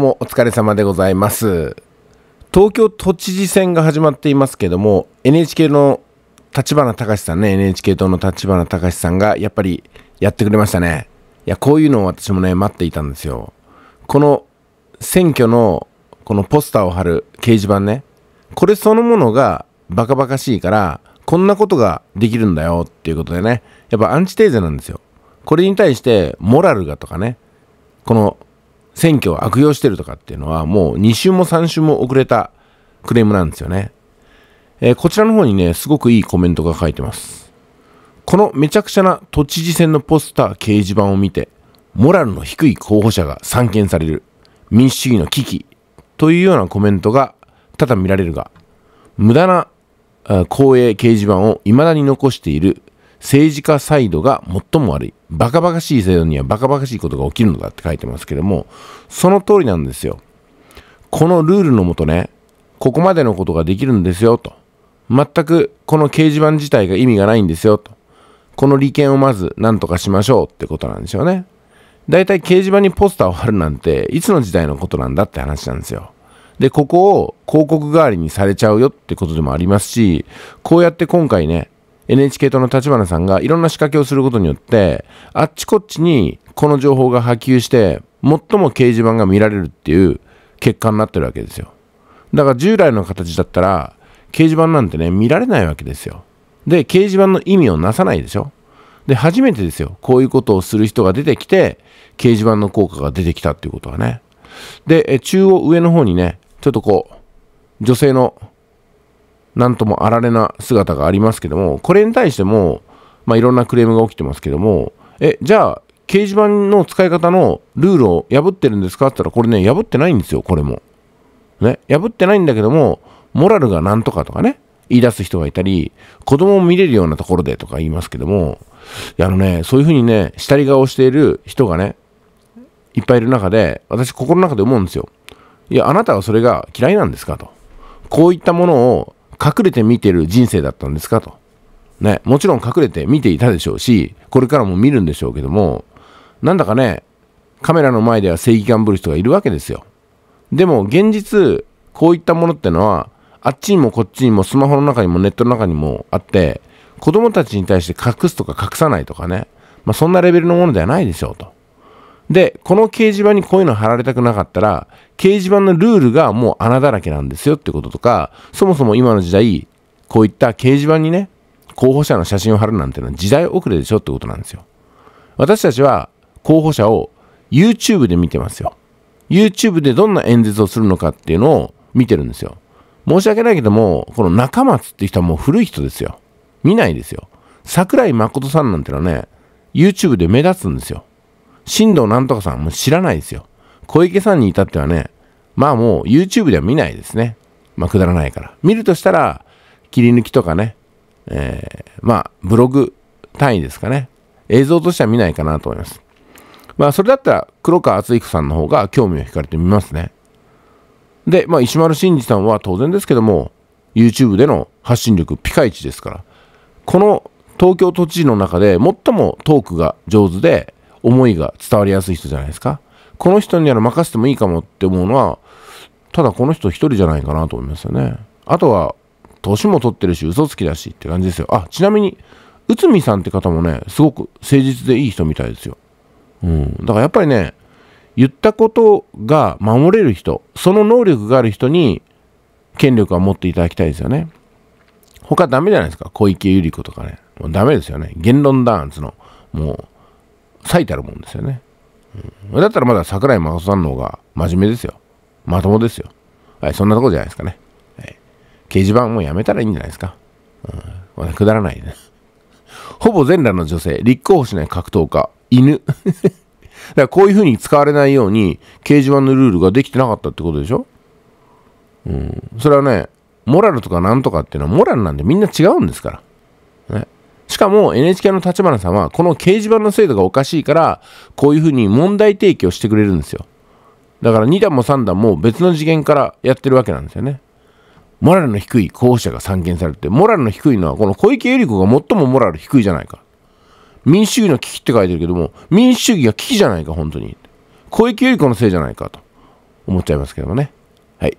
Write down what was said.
もお疲れ様でございます。東京都知事選が始まっていますけども、NHK の立花隆さんね、NHK 党の立花隆さんがやっぱりやってくれましたね。いや、こういうのを私もね、待っていたんですよ。この選挙のこのポスターを貼る掲示板ね、これそのものがバカバカしいから、こんなことができるんだよっていうことでね、やっぱアンチテーゼなんですよ。これに対して、モラルがとかね、この選挙を悪用してるとかっていうのは、もう2週も3週も遅れたクレームなんですよね。えー、こちらの方にね、すごくいいコメントが書いてます。このめちゃくちゃな都知事選のポスター掲示板を見て、モラルの低い候補者が散見される。民主主義の危機。というようなコメントが多々見られるが、無駄な公営掲示板を未だに残している政治家サイドが最も悪い。バカバカしい制度にはバカバカしいことが起きるのだって書いてますけども、その通りなんですよ。このルールのもとね、ここまでのことができるんですよ、と。全くこの掲示板自体が意味がないんですよ、と。この利権をまず何とかしましょうってことなんでしょうね。だいたい掲示板にポスターを貼るなんて、いつの時代のことなんだって話なんですよ。で、ここを広告代わりにされちゃうよってことでもありますし、こうやって今回ね、NHK 党の立花さんがいろんな仕掛けをすることによって、あっちこっちにこの情報が波及して、最も掲示板が見られるっていう結果になってるわけですよ。だから従来の形だったら、掲示板なんてね、見られないわけですよ。で、掲示板の意味をなさないでしょ。で、初めてですよ。こういうことをする人が出てきて、掲示板の効果が出てきたっていうことはね。で、中央上の方にね、ちょっとこう、女性のなんともあられな姿がありますけども、これに対しても、まあ、いろんなクレームが起きてますけども、え、じゃあ、掲示板の使い方のルールを破ってるんですかって言ったら、これね、破ってないんですよ、これも。ね、破ってないんだけども、モラルがなんとかとかね、言い出す人がいたり、子供を見れるようなところでとか言いますけども、あのね、そういうふうにね、下り顔している人がね、いっぱいいる中で、私心の中で思うんですよ。いや、あなたはそれが嫌いなんですかと。こういったものを隠れて見てる人生だったんですかと。ね、もちろん隠れて見ていたでしょうし、これからも見るんでしょうけども、なんだかね、カメラの前では正義感ぶる人がいるわけですよ。でも現実、こういったものってのは、あっちにもこっちにもスマホの中にもネットの中にもあって、子供たちに対して隠すとか隠さないとかね、まあ、そんなレベルのものではないでしょうと。で、この掲示板にこういうの貼られたくなかったら、掲示板のルールがもう穴だらけなんですよってこととか、そもそも今の時代、こういった掲示板にね、候補者の写真を貼るなんてのは時代遅れでしょってことなんですよ。私たちは候補者を YouTube で見てますよ。YouTube でどんな演説をするのかっていうのを見てるんですよ。申し訳ないけども、この中松って人はもう古い人ですよ。見ないですよ。桜井誠さんなんてのはね、YouTube で目立つんですよ。新藤なんとかさんも知らないですよ。小池さんに至ってはね、まあもう YouTube では見ないですね。まあくだらないから。見るとしたら、切り抜きとかね、えー、まあブログ単位ですかね。映像としては見ないかなと思います。まあそれだったら黒川敦彦さんの方が興味を惹かれてみますね。で、まあ石丸慎二さんは当然ですけども、YouTube での発信力ピカイチですから、この東京都知事の中で最もトークが上手で思いが伝わりやすい人じゃないですか。この人にな任せてもいいかもって思うのは、ただこの人一人じゃないかなと思いますよね。あとは、年も取ってるし、嘘つきだしって感じですよ。あ、ちなみに、内海さんって方もね、すごく誠実でいい人みたいですよ。うん。だからやっぱりね、言ったことが守れる人、その能力がある人に権力は持っていただきたいですよね。他ダメじゃないですか。小池百合子とかね。もうダメですよね。言論弾圧の、もう、最たるもんですよね。うん、だったらまだ桜井誠さんの方が真面目ですよ。まともですよ。はい、そんなとこじゃないですかね。はい、掲示板もうやめたらいいんじゃないですか。うん、くだらないね。ほぼ全裸の女性、立候補しない格闘家、犬。だからこういう風に使われないように掲示板のルールができてなかったってことでしょうん。それはね、モラルとかなんとかっていうのはモラルなんでみんな違うんですから。ね。しかも NHK の立花さんは、この掲示板の制度がおかしいから、こういうふうに問題提起をしてくれるんですよ。だから2段も3段も別の次元からやってるわけなんですよね。モラルの低い候補者が散見されて、モラルの低いのはこの小池百合子が最もモラル低いじゃないか。民主主義の危機って書いてるけども、民主主義が危機じゃないか、本当に。小池百合子のせいじゃないかと思っちゃいますけどもね。はい。